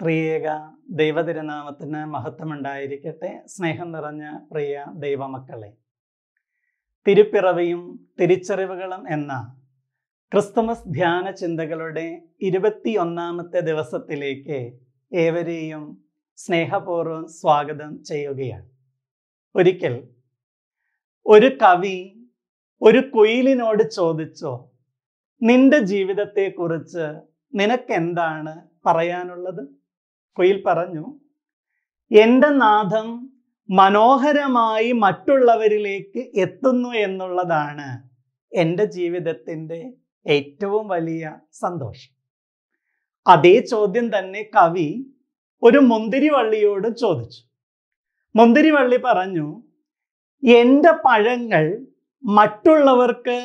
ത്രിയേക ദൈവതിരുനാമത്തിന് മഹത്വമുണ്ടായിരിക്കട്ടെ സ്നേഹം നിറഞ്ഞ പ്രിയ ദൈവമക്കളെ തിരുപ്പിറവിയും തിരിച്ചറിവുകളും എന്ന ക്രിസ്തുമസ് ധ്യാന ചിന്തകളുടെ ഇരുപത്തി ഒന്നാമത്തെ ദിവസത്തിലേക്ക് ഏവരെയും സ്നേഹപൂർവ്വം സ്വാഗതം ചെയ്യുകയാണ് ഒരിക്കൽ ഒരു കവി ഒരു കുയിലിനോട് ചോദിച്ചോ നിന്റെ ജീവിതത്തെക്കുറിച്ച് നിനക്കെന്താണ് പറയാനുള്ളത് കുയിൽ പറഞ്ഞു എൻ്റെ നാഥം മനോഹരമായി മറ്റുള്ളവരിലേക്ക് എത്തുന്നു എന്നുള്ളതാണ് എൻ്റെ ജീവിതത്തിൻ്റെ ഏറ്റവും വലിയ സന്തോഷം അതേ ചോദ്യം തന്നെ കവി ഒരു മുന്തിരിവള്ളിയോട് ചോദിച്ചു മുന്തിരിവള്ളി പറഞ്ഞു എൻ്റെ പഴങ്ങൾ മറ്റുള്ളവർക്ക്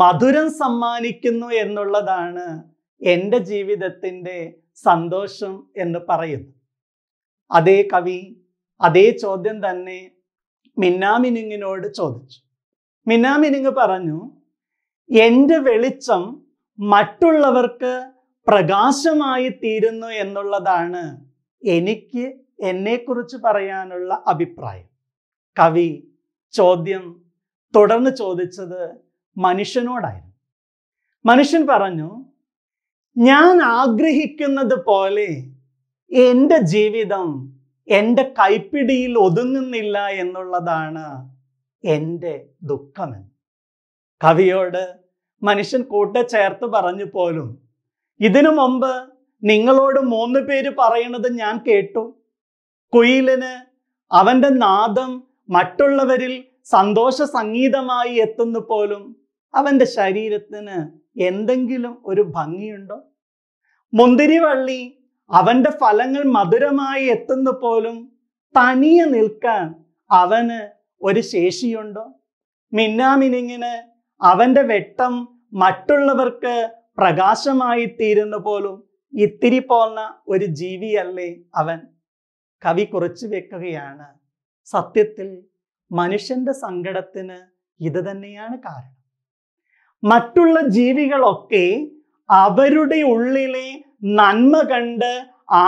മധുരം സമ്മാനിക്കുന്നു എന്നുള്ളതാണ് എൻ്റെ ജീവിതത്തിൻ്റെ സന്തോഷം എന്ന് പറയുന്നു അതേ കവി അതേ ചോദ്യം തന്നെ മിന്നാമിനിങ്ങിനോട് ചോദിച്ചു മിന്നാമിനിങ് പറഞ്ഞു എൻ്റെ വെളിച്ചം മറ്റുള്ളവർക്ക് പ്രകാശമായി തീരുന്നു എന്നുള്ളതാണ് എനിക്ക് എന്നെക്കുറിച്ച് പറയാനുള്ള അഭിപ്രായം കവി ചോദ്യം തുടർന്ന് ചോദിച്ചത് മനുഷ്യനോടായിരുന്നു മനുഷ്യൻ പറഞ്ഞു ഞാൻ ആഗ്രഹിക്കുന്നത് പോലെ എൻ്റെ ജീവിതം എൻ്റെ കൈപ്പിടിയിൽ ഒതുങ്ങുന്നില്ല എന്നുള്ളതാണ് എൻ്റെ ദുഃഖമെന്ന് കവിയോട് മനുഷ്യൻ ചേർത്ത് പറഞ്ഞു പോലും ഇതിനു മുമ്പ് നിങ്ങളോട് മൂന്ന് പേര് പറയുന്നത് ഞാൻ കേട്ടു കുയിലിന് അവൻ്റെ നാദം മറ്റുള്ളവരിൽ സന്തോഷ സംഗീതമായി എത്തുന്നു പോലും അവൻ്റെ ശരീരത്തിന് എന്തെങ്കിലും ഒരു ഭംഗിയുണ്ടോ മുന്തിരിവള്ളി അവന്റെ ഫലങ്ങൾ മധുരമായി എത്തുന്ന പോലും തനിയെ നിൽക്കാൻ അവന് ഒരു ശേഷിയുണ്ടോ മിന്നാമിനിങ്ങിന് അവന്റെ വെട്ടം മറ്റുള്ളവർക്ക് പ്രകാശമായി തീരുന്ന പോലും ഇത്തിരി പോന്ന ഒരു ജീവിയല്ലേ അവൻ കവി കുറച്ചു വെക്കുകയാണ് സത്യത്തിൽ മനുഷ്യന്റെ സങ്കടത്തിന് ഇത് തന്നെയാണ് കാരണം മറ്റുള്ള ജീവികളൊക്കെ അവരുടെ ഉള്ളിലെ നന്മ കണ്ട്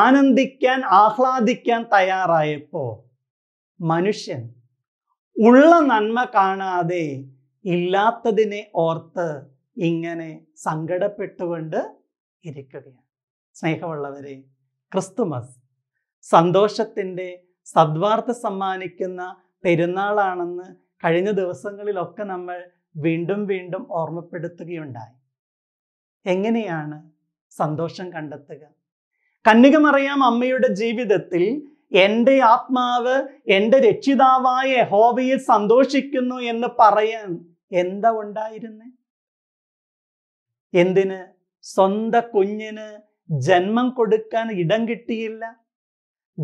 ആനന്ദിക്കാൻ ആഹ്ലാദിക്കാൻ തയ്യാറായപ്പോൾ മനുഷ്യൻ ഉള്ള നന്മ കാണാതെ ഇല്ലാത്തതിനെ ഓർത്ത് ഇങ്ങനെ സങ്കടപ്പെട്ടുകൊണ്ട് ഇരിക്കുകയാണ് സ്നേഹമുള്ളവരെ ക്രിസ്തുമസ് സന്തോഷത്തിൻ്റെ സദ്വാർത്ത സമ്മാനിക്കുന്ന പെരുന്നാളാണെന്ന് കഴിഞ്ഞ ദിവസങ്ങളിലൊക്കെ നമ്മൾ വീണ്ടും വീണ്ടും ഓർമ്മപ്പെടുത്തുകയുണ്ടായി എങ്ങനെയാണ് സന്തോഷം കണ്ടെത്തുക മറിയാം അമ്മയുടെ ജീവിതത്തിൽ എൻ്റെ ആത്മാവ് എൻ്റെ രക്ഷിതാവായ ഹോവയെ സന്തോഷിക്കുന്നു എന്ന് പറയാൻ എന്താ ഉണ്ടായിരുന്നേ എന്തിന് സ്വന്ത കുഞ്ഞിന് ജന്മം കൊടുക്കാൻ ഇടം കിട്ടിയില്ല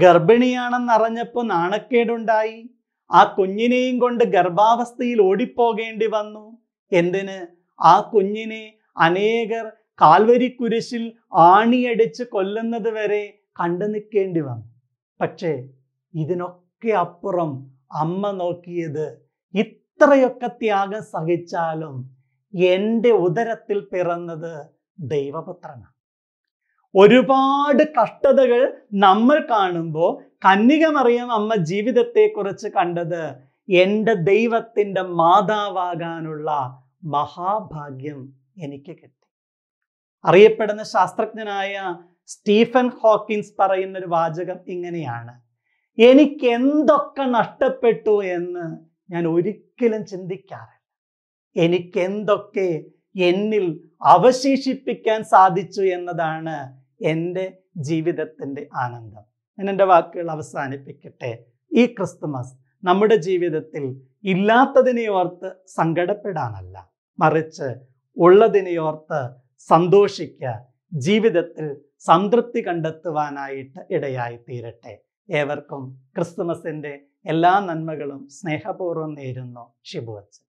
ഗർഭിണിയാണെന്നറിഞ്ഞപ്പോൾ നാണക്കേടുണ്ടായി ആ കുഞ്ഞിനെയും കൊണ്ട് ഗർഭാവസ്ഥയിൽ ഓടിപ്പോകേണ്ടി വന്നു എന്തിന് ആ കുഞ്ഞിനെ അനേകർ കാൽവരി കുരിശിൽ ആണിയടിച്ച് കൊല്ലുന്നത് വരെ കണ്ടു നിൽക്കേണ്ടി വന്നു പക്ഷേ ഇതിനൊക്കെ അപ്പുറം അമ്മ നോക്കിയത് ഇത്രയൊക്കെ ത്യാഗം സഹിച്ചാലും എൻ്റെ ഉദരത്തിൽ പിറന്നത് ദൈവപുത്രനാണ് ഒരുപാട് കഷ്ടതകൾ നമ്മൾ കാണുമ്പോൾ കന്യകമറിയം അമ്മ ജീവിതത്തെക്കുറിച്ച് കണ്ടത് എൻ്റെ ദൈവത്തിൻ്റെ മാതാവാകാനുള്ള മഹാഭാഗ്യം എനിക്ക് കിട്ടി അറിയപ്പെടുന്ന ശാസ്ത്രജ്ഞനായ സ്റ്റീഫൻ ഹോക്കിൻസ് പറയുന്ന ഒരു വാചകം ഇങ്ങനെയാണ് എനിക്ക് എന്തൊക്കെ നഷ്ടപ്പെട്ടു എന്ന് ഞാൻ ഒരിക്കലും ചിന്തിക്കാറില്ല എനിക്ക് എന്തൊക്കെ എന്നിൽ അവശേഷിപ്പിക്കാൻ സാധിച്ചു എന്നതാണ് എൻ്റെ ജീവിതത്തിൻ്റെ ആനന്ദം ഞാൻ എൻ്റെ വാക്കുകൾ അവസാനിപ്പിക്കട്ടെ ഈ ക്രിസ്തുമസ് നമ്മുടെ ജീവിതത്തിൽ ഇല്ലാത്തതിനെ ഓർത്ത് സങ്കടപ്പെടാനല്ല മറിച്ച് ഉള്ളതിനെ ഓർത്ത് സന്തോഷിക്കുക ജീവിതത്തിൽ സംതൃപ്തി കണ്ടെത്തുവാനായിട്ട് ഇടയായി തീരട്ടെ ഏവർക്കും ക്രിസ്തുമസിൻ്റെ എല്ലാ നന്മകളും സ്നേഹപൂർവ്വം നേരുന്നു ശിബുവച്ചു